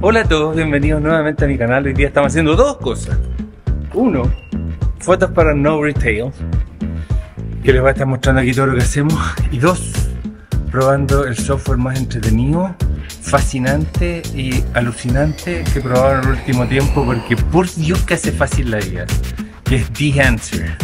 Hola a todos, bienvenidos nuevamente a mi canal. Hoy día estamos haciendo dos cosas. Uno, fotos para No Retail, que les voy a estar mostrando aquí todo lo que hacemos. Y dos, probando el software más entretenido, fascinante y alucinante que he probado en el último tiempo, porque por Dios que hace fácil la vida, que es The Answer.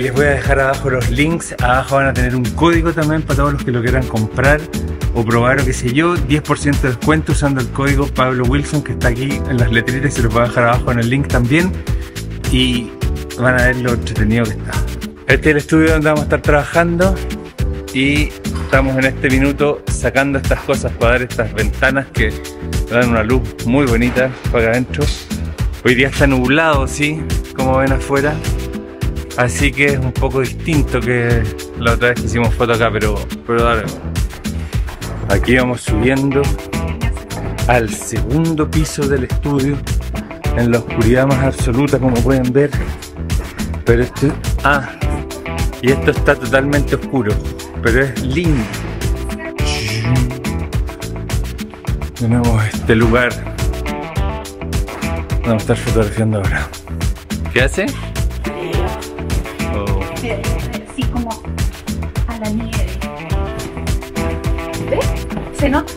Les voy a dejar abajo los links, abajo van a tener un código también para todos los que lo quieran comprar o probar o qué sé yo, 10% de descuento usando el código Pablo Wilson que está aquí en las letritas y se los voy a dejar abajo en el link también y van a ver lo entretenido que está. Este es el estudio donde vamos a estar trabajando y estamos en este minuto sacando estas cosas para dar estas ventanas que dan una luz muy bonita para adentro. Hoy día está nublado, sí, como ven afuera, Así que es un poco distinto que la otra vez que hicimos foto acá, pero, pero dale. Aquí vamos subiendo al segundo piso del estudio en la oscuridad más absoluta como pueden ver pero este, ah y esto está totalmente oscuro pero es lindo tenemos este lugar vamos a estar fotografiando ahora ¿qué hace? así como a la nieve. ¿Ves? Se nota.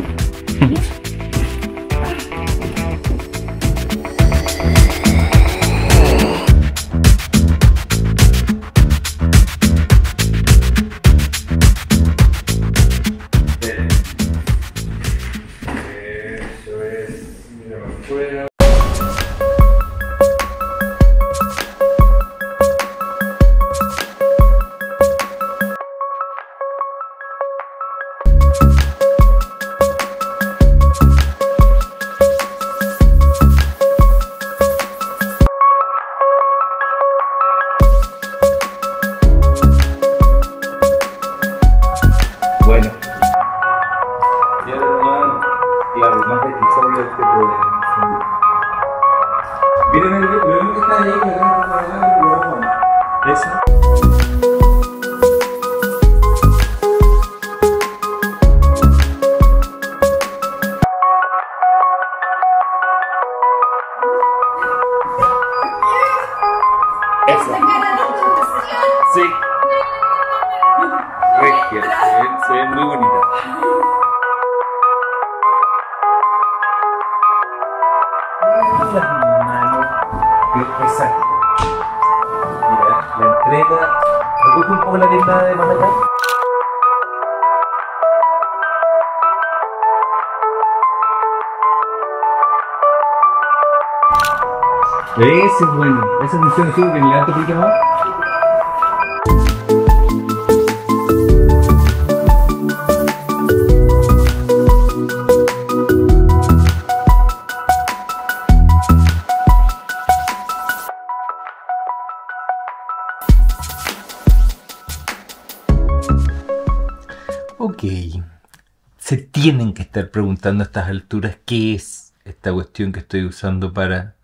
la tienda de más allá? Ese es bueno, esa función estuvo que me levanto un poquito más. estar preguntando a estas alturas qué es esta cuestión que estoy usando para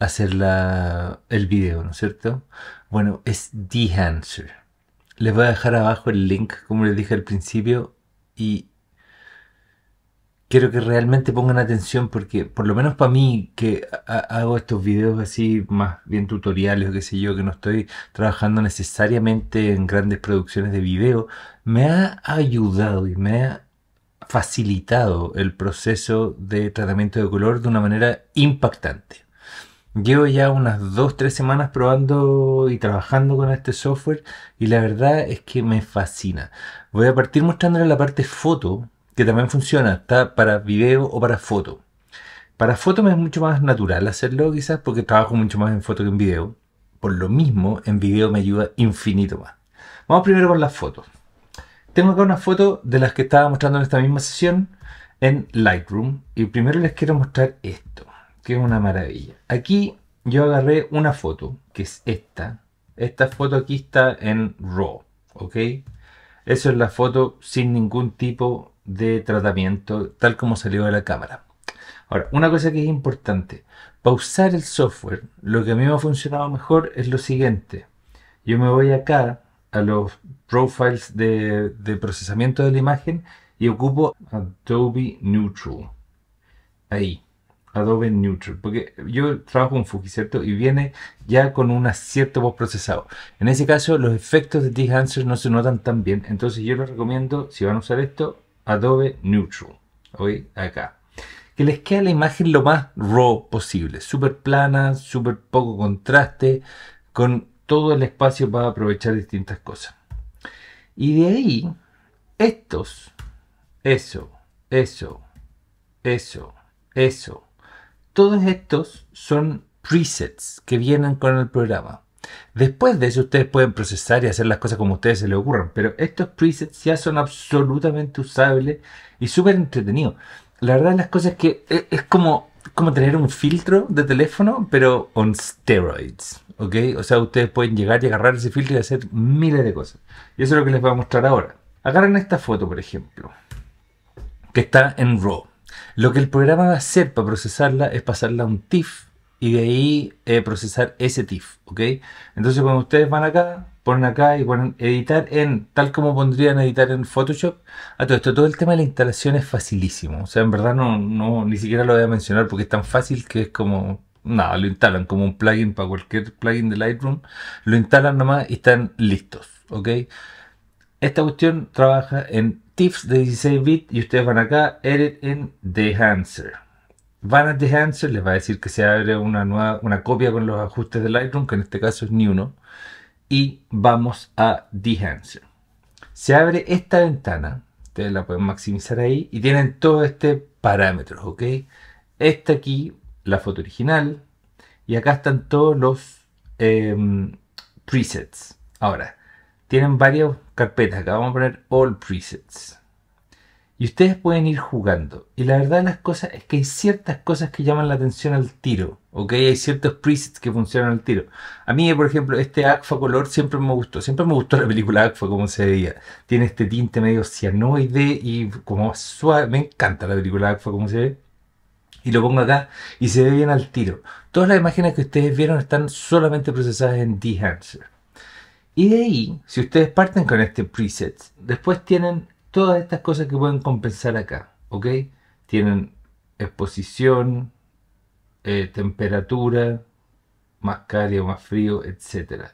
hacer la, el vídeo ¿no es cierto? Bueno, es answer Les voy a dejar abajo el link, como les dije al principio, y quiero que realmente pongan atención porque, por lo menos para mí, que hago estos videos así, más bien tutoriales o qué sé yo, que no estoy trabajando necesariamente en grandes producciones de vídeo me ha ayudado y me ha facilitado el proceso de tratamiento de color de una manera impactante. Llevo ya unas 2-3 semanas probando y trabajando con este software y la verdad es que me fascina. Voy a partir mostrándoles la parte foto, que también funciona, está para video o para foto. Para foto me es mucho más natural hacerlo quizás porque trabajo mucho más en foto que en video. Por lo mismo, en video me ayuda infinito más. Vamos primero con las fotos. Tengo acá una foto de las que estaba mostrando en esta misma sesión en Lightroom. Y primero les quiero mostrar esto, que es una maravilla. Aquí yo agarré una foto, que es esta. Esta foto aquí está en RAW, ¿ok? eso es la foto sin ningún tipo de tratamiento, tal como salió de la cámara. Ahora, una cosa que es importante, pausar el software, lo que a mí me ha funcionado mejor es lo siguiente. Yo me voy acá los profiles de, procesamiento de la imagen y ocupo Adobe Neutral. Ahí. Adobe Neutral, porque yo trabajo con Fuji, ¿cierto? Y viene ya con un cierto procesado En ese caso, los efectos de T-Hanser no se notan tan bien, entonces yo les recomiendo, si van a usar esto, Adobe Neutral, hoy Acá. Que les quede la imagen lo más raw posible, súper plana, súper poco contraste, con todo el espacio va a aprovechar distintas cosas. Y de ahí, estos, eso, eso, eso, eso, todos estos son presets que vienen con el programa. Después de eso ustedes pueden procesar y hacer las cosas como ustedes se les ocurran, pero estos presets ya son absolutamente usables y súper entretenidos. La verdad las cosas es que e, es como como tener un filtro de teléfono, pero on steroids. ¿Ok? O sea, ustedes pueden llegar y agarrar ese filtro y hacer miles de cosas. Y eso es lo que les voy a mostrar ahora. Agarren esta foto, por ejemplo, que está en RAW. Lo que el programa va a hacer para procesarla es pasarla a un TIFF y de ahí eh, procesar ese TIFF. ¿Ok? Entonces, cuando ustedes van acá, ponen acá y ponen editar en, tal como pondrían editar en Photoshop. A todo esto, todo el tema de la instalación es facilísimo. O sea, en verdad no, no ni siquiera lo voy a mencionar porque es tan fácil que es como, nada, lo instalan como un plugin para cualquier plugin de Lightroom. Lo instalan nomás y están listos, ¿ok? Esta cuestión trabaja en TIFFs de 16 bits y ustedes van acá, edit en The Enhancer. Van a The Enhancer, les va a decir que se abre una nueva una copia con los ajustes de Lightroom, que en este caso es ni uno y vamos a Dehancer. Se abre esta ventana, ustedes la pueden maximizar ahí y tienen todo este parámetro ¿ok? Esta aquí, la foto original y acá están todos los em, presets. Ahora, tienen varias carpetas, acá vamos a poner all presets. Y ustedes pueden ir jugando. Y la verdad de las cosas es que hay ciertas cosas que llaman la atención al tiro. ¿Ok? Hay ciertos presets que funcionan al tiro. A mí, por ejemplo, este Aqua Color siempre me gustó. Siempre me gustó la película Aqua como se veía. Tiene este tinte medio cianoide y como suave. Me encanta la película Aqua como se ve. Y lo pongo acá y se ve bien al tiro. Todas las imágenes que ustedes vieron están solamente procesadas en Dehancer. Y de ahí, si ustedes parten con este preset, después tienen todas estas cosas que pueden compensar acá, ¿ok? Tienen exposición, eh, temperatura, más cálido, más frío, etc.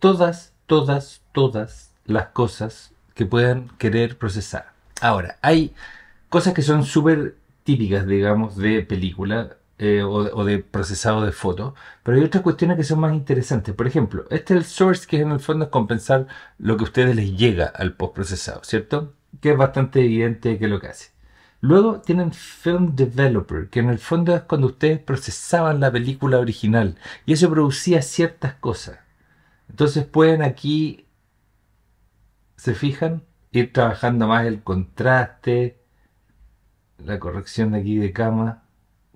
Todas, todas, todas las cosas que puedan querer procesar. Ahora, hay cosas que son súper típicas, digamos, de película eh, o, de procesado de fotos, pero hay otras cuestiones que son más interesantes. Por ejemplo, este es el source que en el fondo es compensar lo que a ustedes les llega al postprocesado, ¿cierto? que es bastante evidente que lo que hace. Luego tienen Film Developer, que en el fondo es cuando ustedes procesaban la película original y eso producía ciertas cosas. Entonces pueden aquí, se fijan, ir trabajando más el contraste, la corrección de aquí de cama,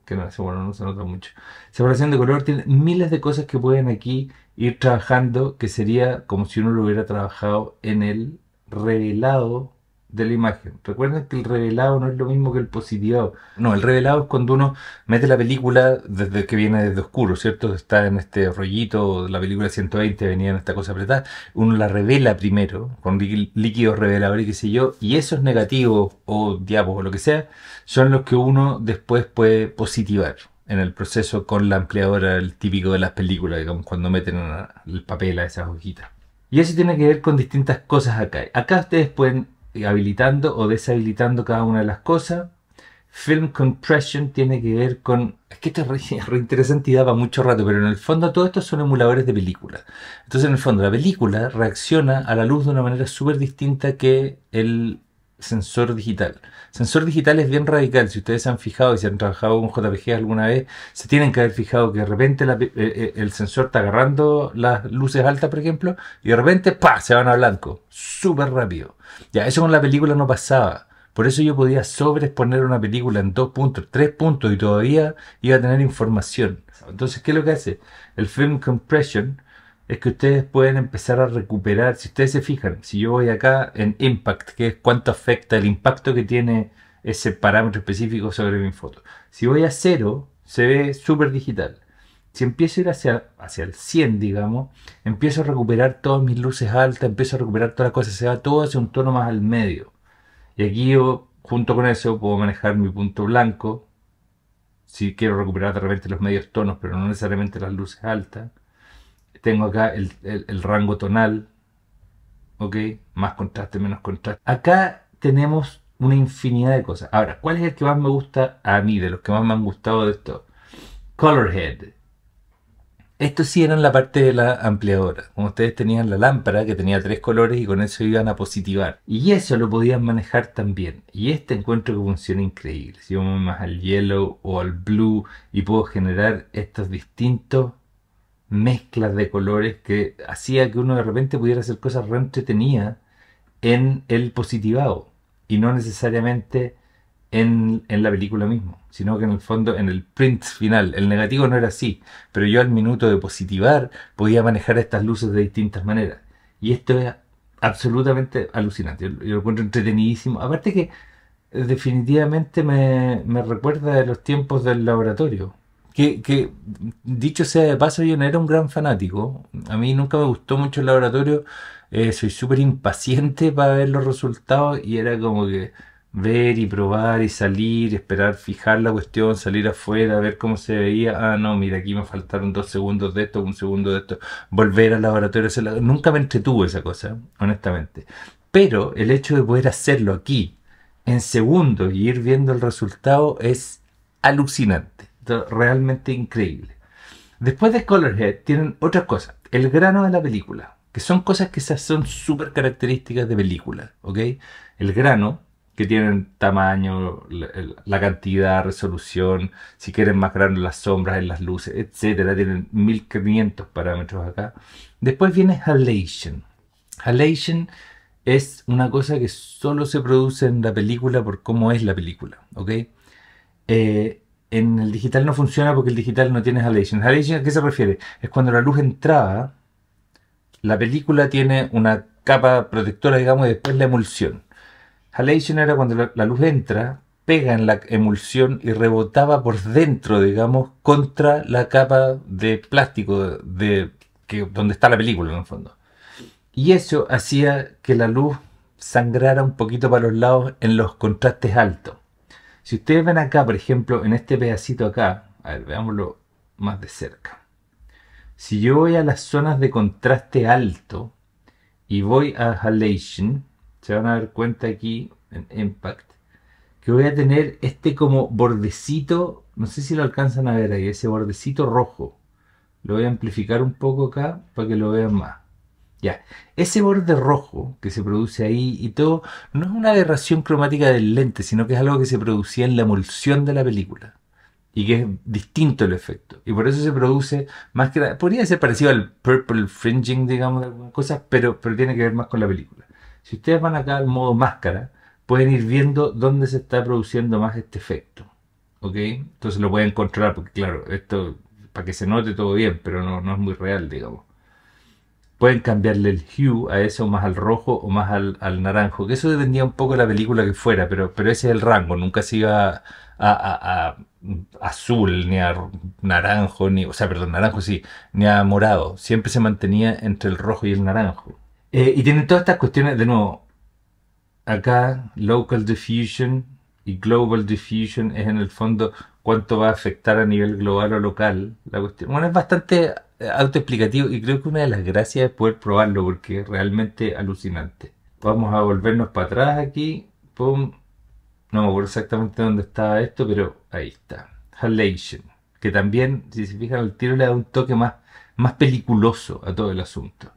que no, bueno, no se nota mucho. Separación de color, tiene miles de cosas que pueden aquí ir trabajando, que sería como si uno lo hubiera trabajado en el revelado de la imagen. Recuerden que el revelado no es lo mismo que el positivado. No, el revelado es cuando uno mete la película desde que viene desde oscuro, ¿cierto? Está en este rollito, la película 120 venía en esta cosa apretada. Uno la revela primero, con líquidos reveladores, qué sé yo, y esos negativos o diabos o lo que sea, son los que uno después puede positivar en el proceso con la ampliadora, el típico de las películas, digamos, cuando meten el papel a esas hojitas. Y eso tiene que ver con distintas cosas acá. Acá ustedes pueden eh, habilitando o deshabilitando cada una de las cosas. Film compression tiene que ver con... Es que esto es re, interesante y da para mucho rato, pero en el fondo todo esto son emuladores de películas. Entonces en el fondo la película reacciona a la luz de una manera súper distinta que el sensor digital. Sensor digital es bien radical. Si ustedes han fijado y se han trabajado con JPG alguna vez, se tienen que haber fijado que de repente eh, eh, el sensor está agarrando las luces altas, por ejemplo, y de repente ¡pa! se van a blanco. Súper rápido. Ya, eso con la película no pasaba. Por eso yo podía sobreexponer una película en dos puntos, tres puntos y todavía iba a tener información. Entonces, ¿qué es lo que hace? El film compression es que ustedes pueden empezar a recuperar, si ustedes se fijan, si yo voy acá en impact, que es cuánto afecta el impacto que tiene ese parámetro específico sobre mi foto. Si voy a cero, se ve súper digital. Si empiezo a ir hacia, hacia el 100, digamos, empiezo a recuperar todas mis luces altas, empiezo a recuperar todas las cosas, se va todo hacia un tono más al medio. Y aquí yo, junto con eso, puedo manejar mi punto blanco, si quiero recuperar de repente los medios tonos, pero no necesariamente las luces altas tengo acá el, rango tonal, ¿ok? Más contraste, menos contraste. Acá tenemos una infinidad de cosas. Ahora, ¿cuál es el que más me gusta a mí, de los que más me han gustado de esto? Colorhead. Esto sí era en la parte de la ampliadora. Como ustedes tenían la lámpara que tenía tres colores y con eso iban a positivar. Y eso lo podían manejar también. Y este encuentro que funciona increíble. Si vamos más al yellow o al blue y puedo generar estos distintos mezclas de colores que hacía que uno de repente pudiera hacer cosas re entretenidas en el positivado y no necesariamente en, la película mismo sino que en el fondo, en el print final, el negativo no era así, pero yo al minuto de positivar podía manejar estas luces de distintas maneras. Y esto es absolutamente alucinante, yo, lo encuentro entretenidísimo. Aparte que definitivamente me, me recuerda de los tiempos del laboratorio, que, dicho sea de paso, yo no era un gran fanático. A mí nunca me gustó mucho el laboratorio. Eh, soy súper impaciente para ver los resultados y era como que ver y probar y salir, esperar, fijar la cuestión, salir afuera, ver cómo se veía. Ah, no, mira, aquí me faltaron dos segundos de esto, un segundo de esto. Volver al laboratorio. Nunca me entretuvo esa cosa, honestamente. Pero el hecho de poder hacerlo aquí, en segundos, y ir viendo el resultado es alucinante realmente increíble. Después de Colorhead tienen otras cosas el grano de la película, que son cosas que esas son súper características de películas, ¿ok? El grano, que tienen tamaño, la, cantidad, resolución, si quieren más grano las sombras, en las luces, etcétera, tienen 1500 parámetros acá. Después viene halation. Halation es una cosa que solo se produce en la película por cómo es la película, ¿ok? Eh, en el digital no funciona porque el digital no tiene halation. ¿Halation a qué se refiere? Es cuando la luz entraba, la película tiene una capa protectora, digamos, y después la emulsión. Halation era cuando la, luz entra, pega en la emulsión y rebotaba por dentro, digamos, contra la capa de plástico de, donde está la película en el fondo. Y eso hacía que la luz sangrara un poquito para los lados en los contrastes altos. Si ustedes ven acá, por ejemplo, en este pedacito acá, a ver, veámoslo más de cerca. Si yo voy a las zonas de contraste alto y voy a Halation, se van a dar cuenta aquí en Impact, que voy a tener este como bordecito, no sé si lo alcanzan a ver ahí, ese bordecito rojo. Lo voy a amplificar un poco acá para que lo vean más. Ya, ese borde rojo que se produce ahí y todo no es una aberración cromática del lente, sino que es algo que se producía en la emulsión de la película y que es distinto el efecto. Y por eso se produce más que podría ser parecido al purple fringing, digamos, de algunas cosas, pero, tiene que ver más con la película. Si ustedes van acá al modo máscara, pueden ir viendo dónde se está produciendo más este efecto. ¿Ok? Entonces lo pueden controlar, porque claro, esto para que se note todo bien, pero no es muy real, digamos pueden cambiarle el hue a ese o más al rojo o más al, naranjo, que eso dependía un poco de la película que fuera, pero, pero ese es el rango, nunca se iba a, azul, ni a naranjo, ni, o sea, perdón, naranjo sí, ni a morado, siempre se mantenía entre el rojo y el naranjo. Eh, y tienen todas estas cuestiones, de nuevo, acá Local Diffusion y Global Diffusion es en el fondo cuánto va a afectar a nivel global o local la cuestión. Bueno, es bastante eh, autoexplicativo y creo que una de las gracias es poder probarlo porque es realmente alucinante. Vamos a volvernos para atrás aquí. No me acuerdo exactamente dónde estaba esto, pero ahí está. Halation. Que también, si se fijan, el tiro le da un toque más, más peliculoso a todo el asunto.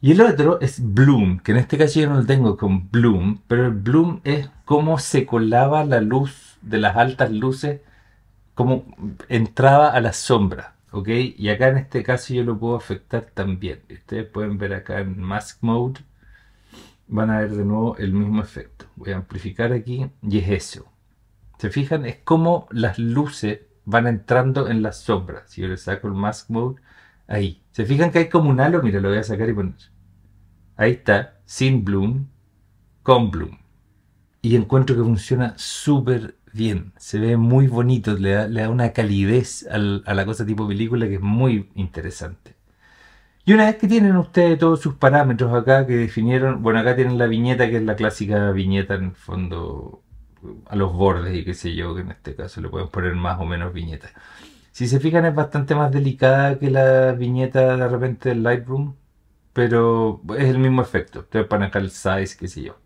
Y el otro es Bloom, que en este caso yo no lo tengo con Bloom, pero el Bloom es cómo se colaba la luz de las altas luces, como entraba a las sombras ok y acá en este caso yo lo puedo afectar también ustedes pueden ver acá en mask mode van a ver de nuevo el mismo efecto voy a amplificar aquí y es eso se fijan es como las luces van entrando en las sombras si yo le saco el mask mode ahí se fijan que hay como un halo mira lo voy a sacar y poner ahí está sin bloom con bloom y encuentro que funciona súper bien bien, se ve muy bonito, le da, da una calidez a la cosa tipo película que es muy interesante. Y una vez que tienen ustedes todos sus parámetros acá que definieron, bueno, acá tienen la viñeta que es la clásica viñeta en fondo a los bordes y qué sé yo, que en este caso le pueden poner más o menos viñeta. Si se fijan es bastante más delicada que la viñeta de repente del Lightroom, pero es el mismo efecto. Ustedes para el size, qué sé yo.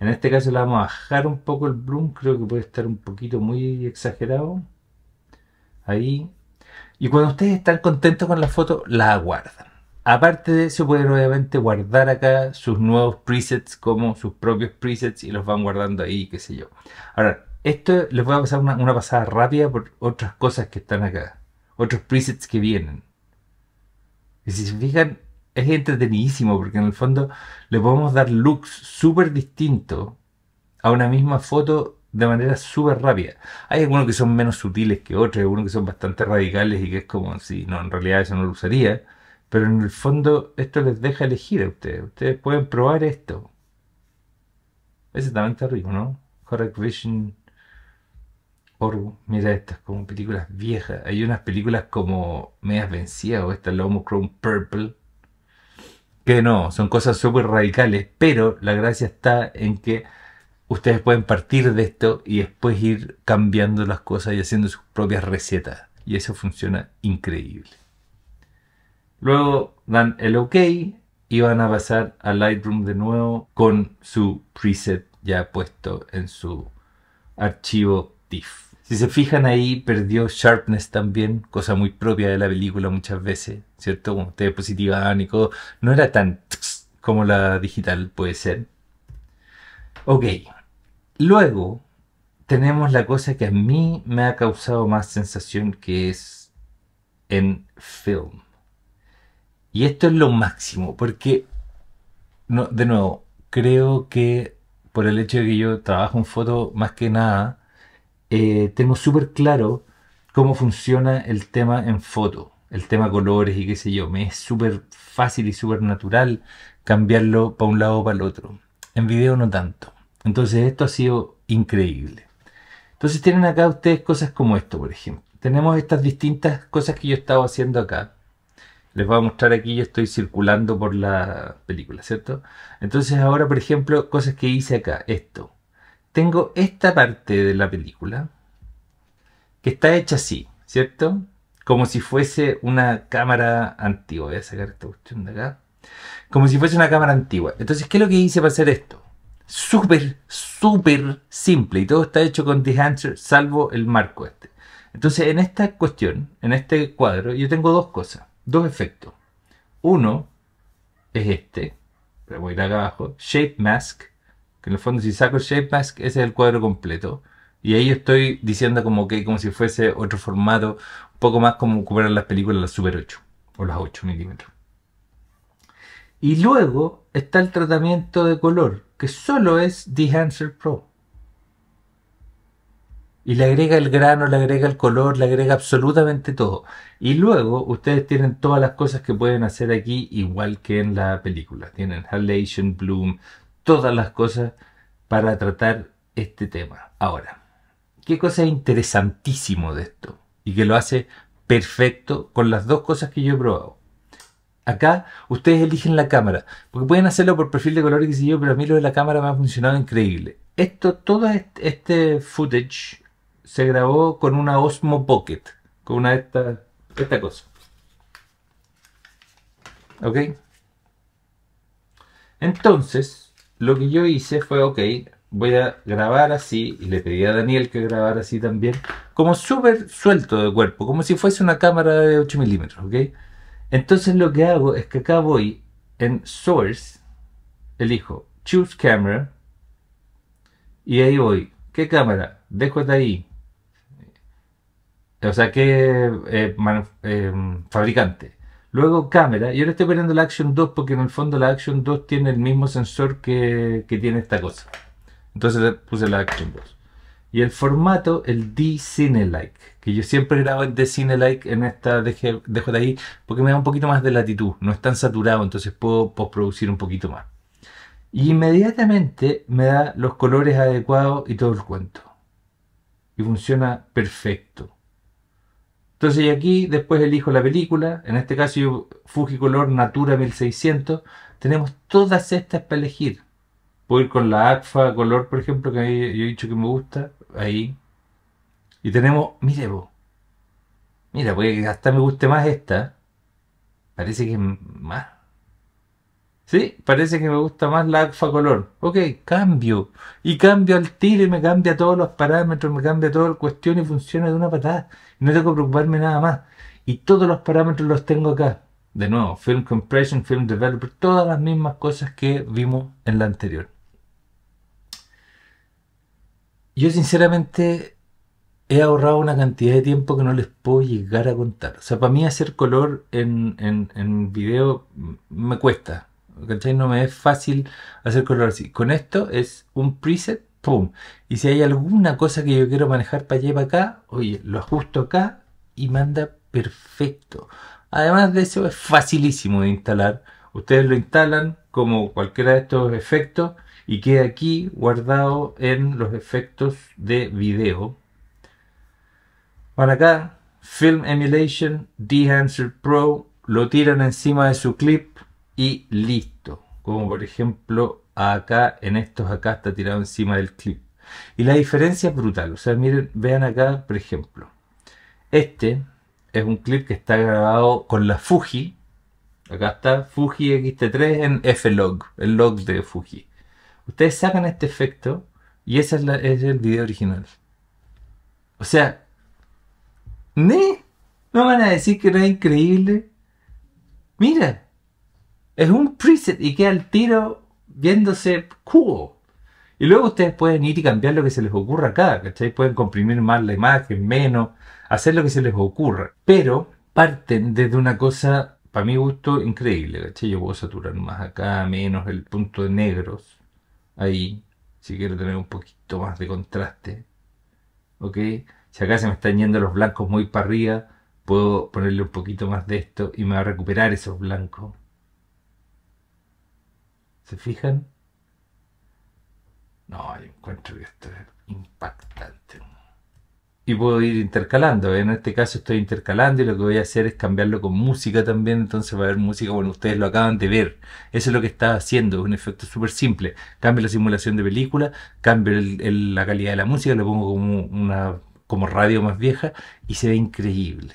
En este caso le vamos a bajar un poco el bloom, creo que puede estar un poquito muy exagerado. Ahí. Y cuando ustedes están contentos con la foto, la guardan. Aparte de eso, pueden obviamente guardar acá sus nuevos presets como sus propios presets y los van guardando ahí, qué sé yo. Ahora, esto les voy a pasar una, pasada rápida por otras cosas que están acá. Otros presets que vienen. Y si se fijan, es entretenidísimo porque en el fondo le podemos dar looks súper distintos a una misma foto de manera súper rápida. Hay algunos que son menos sutiles que otros, hay algunos que son bastante radicales y que es como si no, en realidad eso no lo usaría. Pero en el fondo esto les deja elegir a ustedes. Ustedes pueden probar esto. Ese también está rico, ¿no? Correct Vision Orgo. Mira estas como películas viejas. Hay unas películas como medias vencidas o esta Lomo Chrome Purple que no, son cosas súper radicales, pero la gracia está en que ustedes pueden partir de esto y después ir cambiando las cosas y haciendo sus propias recetas. Y eso funciona increíble. Luego dan el OK y van a pasar a Lightroom de nuevo con su preset ya puesto en su archivo TIFF. Si se fijan ahí, perdió sharpness también, cosa muy propia de la película muchas veces, ¿cierto? Como te depositiva y No era tan como la digital puede ser. Ok. Luego tenemos la cosa que a mí me ha causado más sensación que es en film. Y esto es lo máximo, porque, no, de nuevo, creo que por el hecho de que yo trabajo en foto más que nada, eh, tengo súper claro cómo funciona el tema en foto, el tema colores y qué sé yo. Me es súper fácil y súper natural cambiarlo para un lado o para el otro. En video no tanto. Entonces esto ha sido increíble. Entonces tienen acá ustedes cosas como esto, por ejemplo. Tenemos estas distintas cosas que yo he estado haciendo acá. Les voy a mostrar aquí, yo estoy circulando por la película, ¿cierto? Entonces ahora, por ejemplo, cosas que hice acá. Esto tengo esta parte de la película que está hecha así, ¿cierto? Como si fuese una cámara antigua. Voy a sacar esta cuestión de acá. Como si fuese una cámara antigua. Entonces, ¿qué es lo que hice para hacer esto? Súper, súper simple. Y todo está hecho con The salvo el marco este. Entonces, en esta cuestión, en este cuadro, yo tengo dos cosas, dos efectos. Uno es este, voy a ir acá abajo, Shape Mask, que en el fondo si saco shape mask, ese es el cuadro completo. Y ahí estoy diciendo como que como si fuese otro formato, un poco más como ocupar las películas las Super 8 o las 8 milímetros. Y luego está el tratamiento de color, que solo es The Pro. Y le agrega el grano, le agrega el color, le agrega absolutamente todo. Y luego ustedes tienen todas las cosas que pueden hacer aquí igual que en la película. Tienen Halation, Bloom, todas las cosas para tratar este tema. Ahora, ¿qué cosa es interesantísimo de esto? Y que lo hace perfecto con las dos cosas que yo he probado. Acá ustedes eligen la cámara, porque pueden hacerlo por perfil de color y qué yo, pero a mí lo de la cámara me ha funcionado increíble. Esto, todo este, este footage se grabó con una Osmo Pocket, con una de esta, esta cosa. ¿Ok? Entonces, lo que yo hice fue, ok, voy a grabar así, y le pedí a Daniel que grabara así también, como súper suelto de cuerpo, como si fuese una cámara de 8 milímetros, ¿ok? Entonces lo que hago es que acá voy en Source, elijo Choose Camera, y ahí voy, ¿qué cámara? ahí, O sea, ¿qué eh, eh, fabricante? Luego cámara, y ahora estoy poniendo la Action 2 porque en el fondo la Action 2 tiene el mismo sensor que, tiene esta cosa. Entonces puse la Action 2. Y el formato, el D-Cine-like, que yo siempre grabo en D-Cine-like en esta, dejo de ahí, porque me da un poquito más de latitud, no es tan saturado, entonces puedo postproducir un poquito más. Y inmediatamente me da los colores adecuados y todo el cuento. Y funciona perfecto. Entonces, y aquí después elijo la película, en este caso yo Fujicolor Natura 1600, tenemos todas estas para elegir. Puedo ir con la ACFA color, por ejemplo, que yo he dicho que me gusta, ahí. Y tenemos, mire vos, mira, porque hasta me guste más esta, parece que es más, Sí, parece que me gusta más la alfa color. Ok, cambio. Y cambio al tiro y me cambia todos los parámetros, me cambia todo el cuestión y funciona de una patada. No tengo que preocuparme nada más. Y todos los parámetros los tengo acá. De nuevo, Film Compression, Film Developer, todas las mismas cosas que vimos en la anterior. Yo sinceramente he ahorrado una cantidad de tiempo que no les puedo llegar a contar. O sea, para mí hacer color en, en, en video me cuesta no me es fácil hacer color así. Con esto es un preset, ¡pum! Y si hay alguna cosa que yo quiero manejar para llevar acá, oye, lo ajusto acá y manda perfecto. Además de eso, es facilísimo de instalar. Ustedes lo instalan como cualquiera de estos efectos y queda aquí guardado en los efectos de video. para acá, Film Emulation, dehancer Pro, lo tiran encima de su clip, y listo. Como por ejemplo acá, en estos acá está tirado encima del clip. Y la diferencia es brutal. O sea, miren, vean acá, por ejemplo. Este es un clip que está grabado con la Fuji. Acá está Fuji xt 3 en F-Log, el log de Fuji. Ustedes sacan este efecto y ese es, el video original. O sea, ni ¿no van a decir que no es increíble? Mira, es un preset y queda al tiro viéndose cubo. Y luego ustedes pueden ir y cambiar lo que se les ocurra acá, ¿cachai? Pueden comprimir más la imagen, menos, hacer lo que se les ocurra. Pero parten desde una cosa, para mi gusto, increíble, ¿cachai? Yo puedo saturar más acá, menos el punto de negros, ahí, si quiero tener un poquito más de contraste, ¿ok? Si acá se me están yendo los blancos muy para arriba, puedo ponerle un poquito más de esto y me va a recuperar esos blancos. ¿Se fijan? No, yo encuentro que esto es impactante. Y puedo ir intercalando. ¿eh? En este caso estoy intercalando y lo que voy a hacer es cambiarlo con música también. Entonces va a haber música, bueno, ustedes lo acaban de ver. Eso es lo que está haciendo. Es un efecto súper simple. Cambio la simulación de película, cambio la calidad de la música, lo pongo como, una, como radio más vieja y se ve increíble.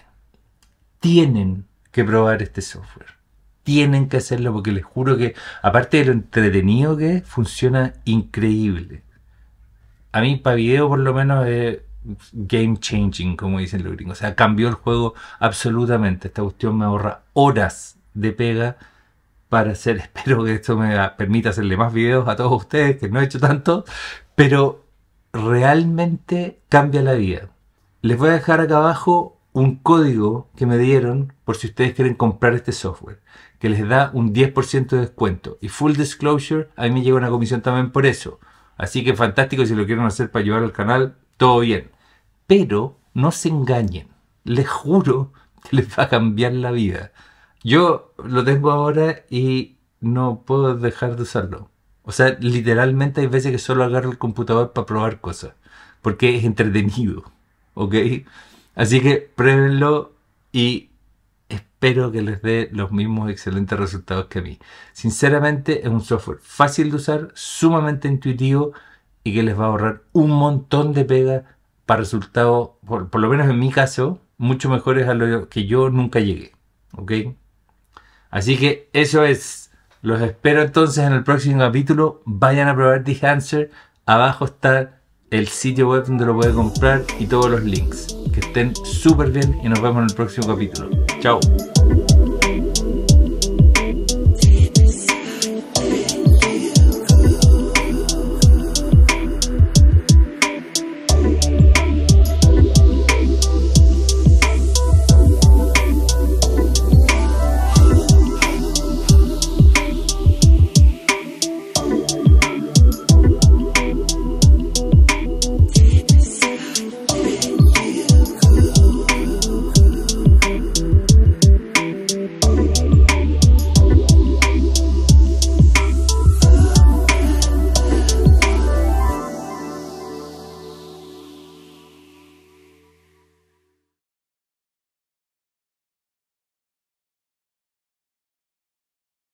Tienen que probar este software tienen que hacerlo porque les juro que, aparte de lo entretenido que es, funciona increíble. A mí, para video, por lo menos, es game changing, como dicen los gringos. O sea, cambió el juego absolutamente. Esta cuestión me ahorra horas de pega para hacer. Espero que esto me permita hacerle más videos a todos ustedes, que no he hecho tanto, pero realmente cambia la vida. Les voy a dejar acá abajo un código que me dieron por si ustedes quieren comprar este software que les da un 10% de descuento. Y full disclosure, a mí me llega una comisión también por eso. Así que fantástico si lo quieren hacer para llevar al canal, todo bien. Pero no se engañen, les juro que les va a cambiar la vida. Yo lo tengo ahora y no puedo dejar de usarlo. O sea, literalmente hay veces que solo agarro el computador para probar cosas, porque es entretenido, ¿ok? Así que pruébenlo y espero que les dé los mismos excelentes resultados que a mí. Sinceramente es un software fácil de usar, sumamente intuitivo y que les va a ahorrar un montón de pega para resultados, por, lo menos en mi caso, mucho mejores a los que yo nunca llegué. ¿Ok? Así que eso es. Los espero entonces en el próximo capítulo. Vayan a probar The Answer. Abajo está el sitio web donde lo puede comprar y todos los links. Que estén súper bien y nos vemos en el próximo capítulo. Chao.